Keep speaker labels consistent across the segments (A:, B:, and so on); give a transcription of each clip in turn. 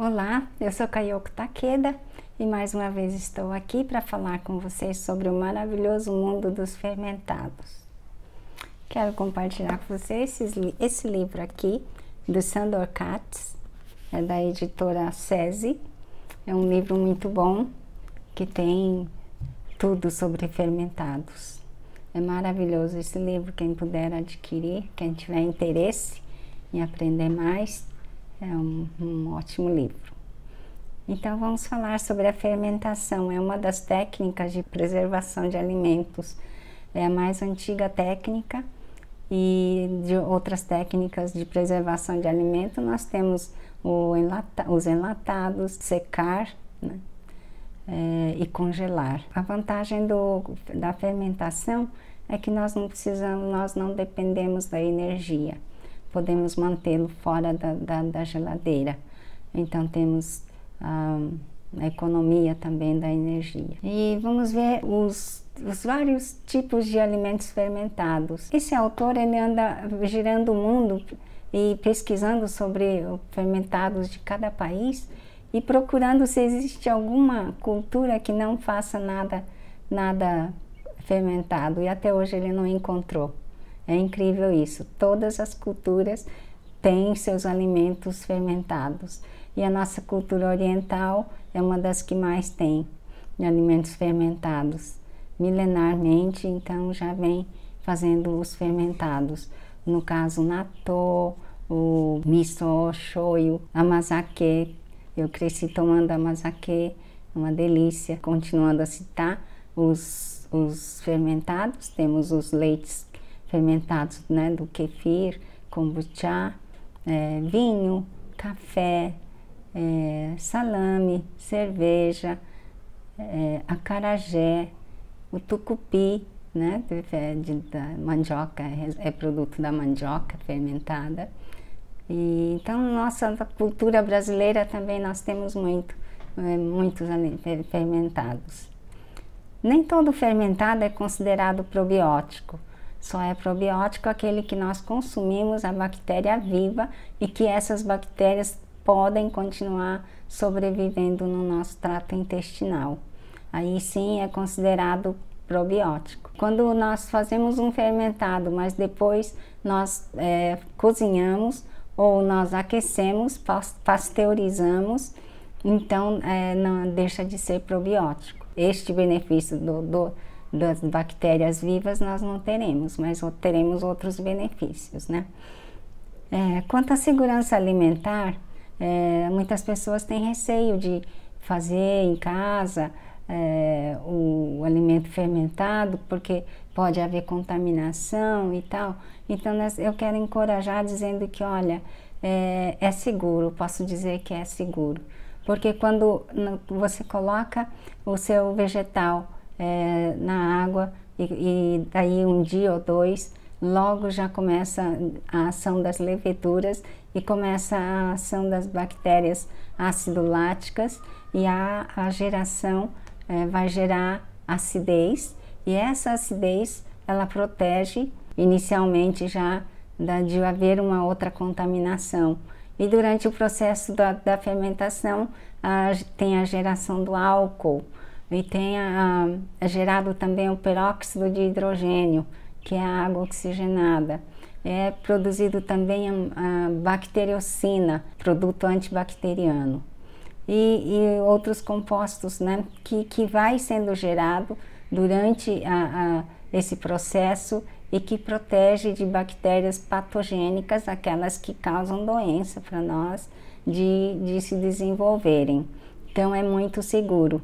A: Olá, eu sou Kayoko Takeda e mais uma vez estou aqui para falar com vocês sobre o maravilhoso mundo dos fermentados. Quero compartilhar com vocês esse, esse livro aqui do Sandor Katz, é da editora SESI. É um livro muito bom que tem tudo sobre fermentados. É maravilhoso esse livro, quem puder adquirir, quem tiver interesse em aprender mais, é um, um ótimo livro. Então vamos falar sobre a fermentação. É uma das técnicas de preservação de alimentos. É a mais antiga técnica e de outras técnicas de preservação de alimento nós temos enlata, os enlatados, secar, né? É, e congelar. A vantagem do, da fermentação é que nós não precisamos, nós não dependemos da energia podemos mantê-lo fora da, da, da, geladeira. Então temos a, ah, a, economia também da energia. E vamos ver os, os, vários tipos de alimentos fermentados. Esse autor ele anda girando o mundo e pesquisando sobre fermentados de cada país e procurando se existe alguma cultura que não faça nada nada fermentado e até hoje ele não encontrou. É incrível isso. Todas as culturas têm seus alimentos fermentados. E a nossa cultura oriental é uma das que mais tem de alimentos fermentados. Milenarmente, então, já vem fazendo os fermentados. No caso, natô, o miso shoyu, amazake. Eu cresci tomando amazake, é uma delícia. Continuando a citar os, os fermentados, temos os leites fermentados, né, do kefir, kombucha, é, vinho, café, é, salame, cerveja, é, acarajé, o tucupi, né, de, é, da mandioca, é, é produto da mandioca fermentada. E, então, nossa cultura brasileira também nós temos muito, é, muitos fermentados. Nem todo fermentado é considerado probiótico. Só é probiótico aquele que nós consumimos a bactéria viva e que essas bactérias podem continuar sobrevivendo no nosso trato intestinal. Aí sim é considerado probiótico. Quando nós fazemos um fermentado, mas depois nós é, cozinhamos ou nós aquecemos, pasteurizamos, então é, não deixa de ser probiótico. Este benefício do, do das bactérias vivas nós não teremos, mas teremos outros benefícios, né? É, quanto à segurança alimentar, é, muitas pessoas têm receio de fazer em casa é, o, o alimento fermentado, porque pode haver contaminação e tal. Então, eu quero encorajar dizendo que, olha, é, é, seguro, posso dizer que é seguro. Porque quando você coloca o seu vegetal é, na água e, e daí um dia ou dois logo já começa a ação das leveduras e começa a ação das bactérias ácido e a, a geração é, vai gerar acidez e essa acidez ela protege inicialmente já da, de haver uma outra contaminação. E durante o processo da, da fermentação a, tem a geração do álcool, e tenha é gerado também o peróxido de hidrogênio, que é a água oxigenada. É produzido também a, bacteriocina, produto antibacteriano. E, e outros compostos né, que, que vai sendo gerado durante a, a esse processo e que protege de bactérias patogênicas, aquelas que causam doença para nós, de, de se desenvolverem. Então é muito seguro.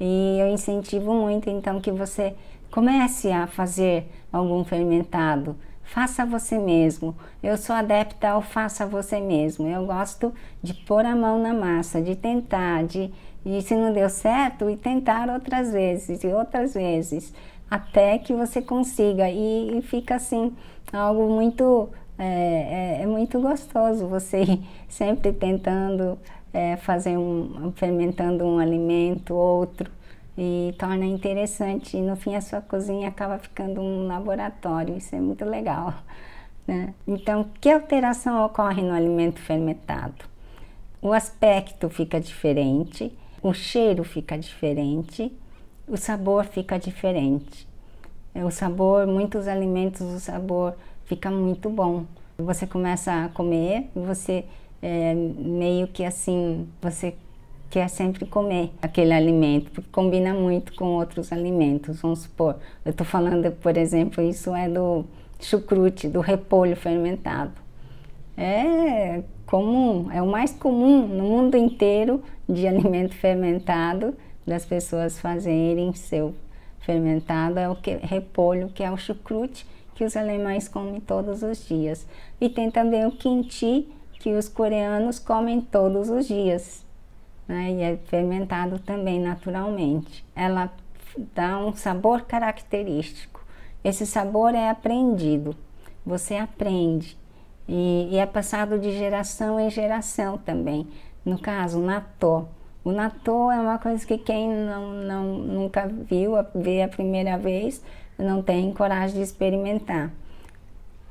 A: E eu incentivo muito, então, que você comece a fazer algum fermentado. Faça você mesmo. Eu sou adepta ao faça você mesmo. Eu gosto de pôr a mão na massa, de tentar, de e se não deu certo, e tentar outras vezes e outras vezes, até que você consiga. E, e fica assim, algo muito. É, é, é muito gostoso você ir sempre tentando é, fazer um, fermentando um alimento, outro, e torna interessante. E no fim a sua cozinha acaba ficando um laboratório, isso é muito legal. Né? Então, que alteração ocorre no alimento fermentado? O aspecto fica diferente, o cheiro fica diferente, o sabor fica diferente. É, o sabor, muitos alimentos, o sabor fica muito bom. Você começa a comer, você é, meio que assim, você quer sempre comer aquele alimento, porque combina muito com outros alimentos. Vamos supor, eu estou falando, por exemplo, isso é do chucrute, do repolho fermentado. É comum, é o mais comum no mundo inteiro de alimento fermentado, das pessoas fazerem seu fermentado, é o que, repolho, que é o chucrute, que os alemães comem todos os dias. E tem também o quinti, que os coreanos comem todos os dias, né? E é fermentado também naturalmente. Ela dá um sabor característico. Esse sabor é aprendido. Você aprende e, e é passado de geração em geração também. No caso, o natô. O natto é uma coisa que quem não, não nunca viu, vê a primeira vez, não tem coragem de experimentar.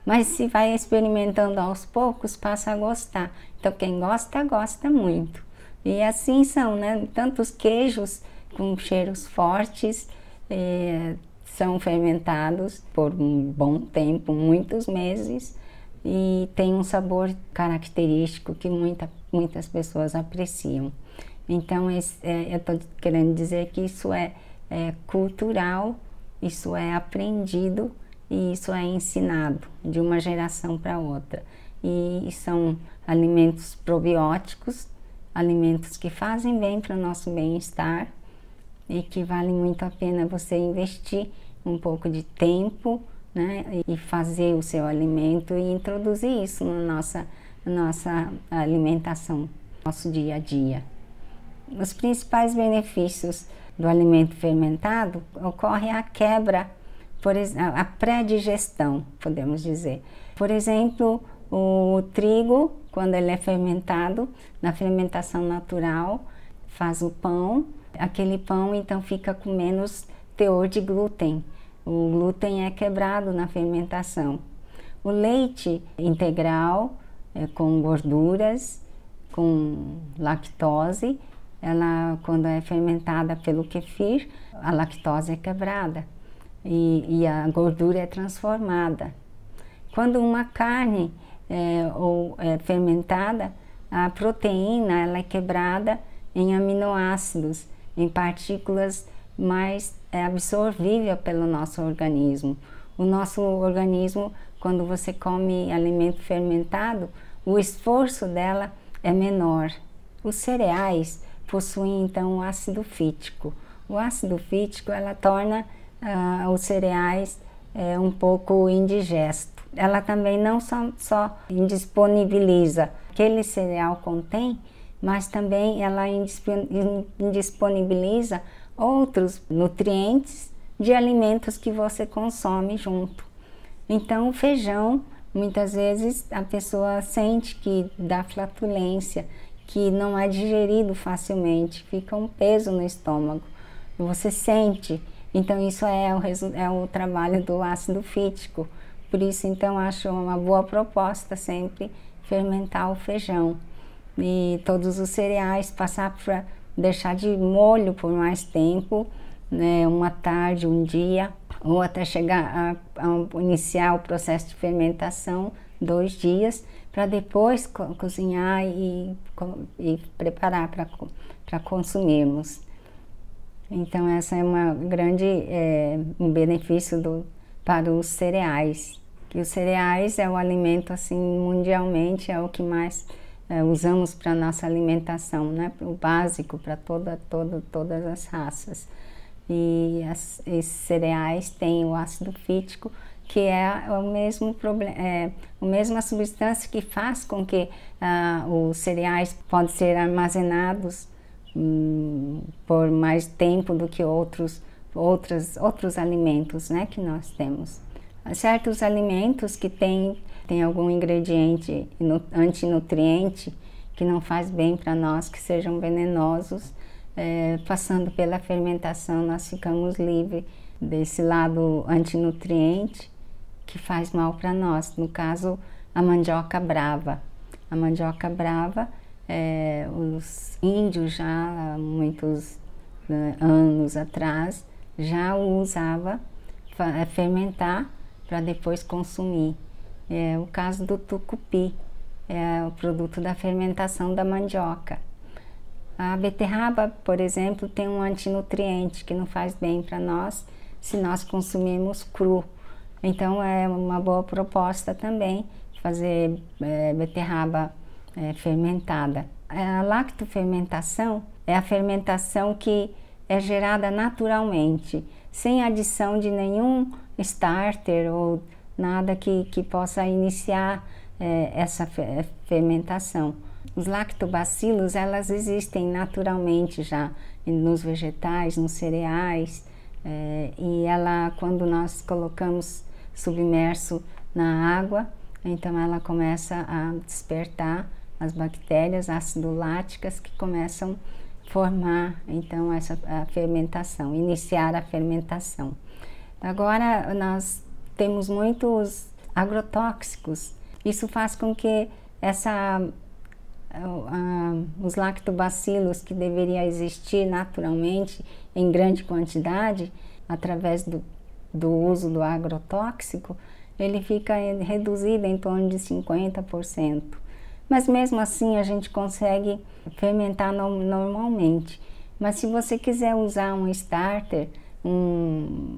A: Mas se vai experimentando aos poucos, passa a gostar. Então quem gosta, gosta muito. E assim são, né? Tantos queijos com cheiros fortes eh, são fermentados por um bom tempo, muitos meses, e tem um sabor característico que muita, muitas pessoas apreciam. Então, esse, é, eu estou querendo dizer que isso é, é cultural, isso é aprendido e isso é ensinado de uma geração para outra. E são alimentos probióticos, alimentos que fazem bem para o nosso bem-estar e que vale muito a pena você investir um pouco de tempo né, e fazer o seu alimento e introduzir isso na nossa, nossa alimentação, nosso dia a dia. Os principais benefícios do alimento fermentado ocorre a quebra por, a pré-digestão, podemos dizer. Por exemplo, o trigo, quando ele é fermentado, na fermentação natural, faz o pão. Aquele pão, então, fica com menos teor de glúten. O glúten é quebrado na fermentação. O leite integral, é, com gorduras, com lactose, ela, quando é fermentada pelo kefir, a lactose é quebrada e, e a gordura é transformada. Quando uma carne é, ou é, fermentada, a proteína ela é quebrada em aminoácidos, em partículas mais é, absorvível pelo nosso organismo. O nosso organismo, quando você come alimento fermentado, o esforço dela é menor. Os cereais possuem então o ácido fítico. O ácido fítico ela torna ah, os cereais é, um pouco indigesto. Ela também não só, só indisponibiliza aquele cereal contém, mas também ela indisponibiliza outros nutrientes de alimentos que você consome junto. Então, o feijão, muitas vezes a pessoa sente que dá flatulência, que não é digerido facilmente, fica um peso no estômago. Você sente então isso é o, é o trabalho do ácido fítico. Por isso então acho uma boa proposta sempre fermentar o feijão e todos os cereais, passar para deixar de molho por mais tempo, né, uma tarde, um dia, ou até chegar a, a iniciar o processo de fermentação, dois dias, para depois co cozinhar e, co e preparar para consumirmos. Então essa é uma grande é, um benefício do, para os cereais, que os cereais é o alimento assim mundialmente é o que mais é, usamos para nossa alimentação, né? O básico para toda toda todas as raças. E as, esses cereais têm o ácido fítico, que é o mesmo problema, é, a mesma substância que faz com que ah, os cereais podem ser armazenados Hum, por mais tempo do que outros, outros outros alimentos né, que nós temos. Há certos alimentos que têm tem algum ingrediente antinutriente que não faz bem para nós, que sejam venenosos, é, passando pela fermentação nós ficamos livres desse lado antinutriente que faz mal para nós. No caso, a mandioca brava. A mandioca brava é, os índios já há muitos né, anos atrás já o usava é, fermentar para depois consumir. É o caso do tucupi, é o produto da fermentação da mandioca. A beterraba, por exemplo, tem um antinutriente que não faz bem para nós se nós consumirmos cru. Então é uma boa proposta também fazer é, beterraba é, fermentada. A lactofermentação é a fermentação que é gerada naturalmente, sem adição de nenhum starter ou nada que, que possa iniciar é, essa fe é, fermentação. Os lactobacilos, elas existem naturalmente já nos vegetais, nos cereais, é, e ela, quando nós colocamos submerso na água, então ela começa a despertar as bactérias ácido-láticas que começam a formar então essa a fermentação, iniciar a fermentação. Agora nós temos muitos agrotóxicos. Isso faz com que essa Uh, os lactobacilos que deveria existir naturalmente em grande quantidade através do, do uso do agrotóxico, ele fica reduzido em torno de 50% mas mesmo assim a gente consegue fermentar normalmente. Mas se você quiser usar um starter, um,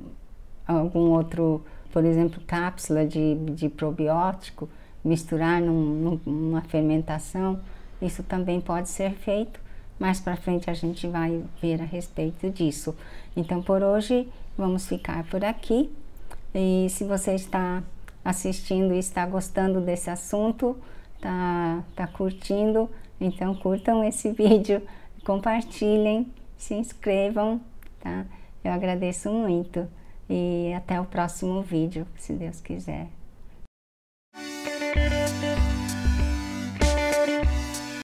A: algum outro, por exemplo, cápsula de, de probiótico, misturar num, numa fermentação, isso também pode ser feito. Mais para frente a gente vai ver a respeito disso. Então por hoje vamos ficar por aqui. E se você está assistindo e está gostando desse assunto, tá, tá curtindo, então curtam esse vídeo, compartilhem, se inscrevam, tá? Eu agradeço muito e até o próximo vídeo, se Deus quiser.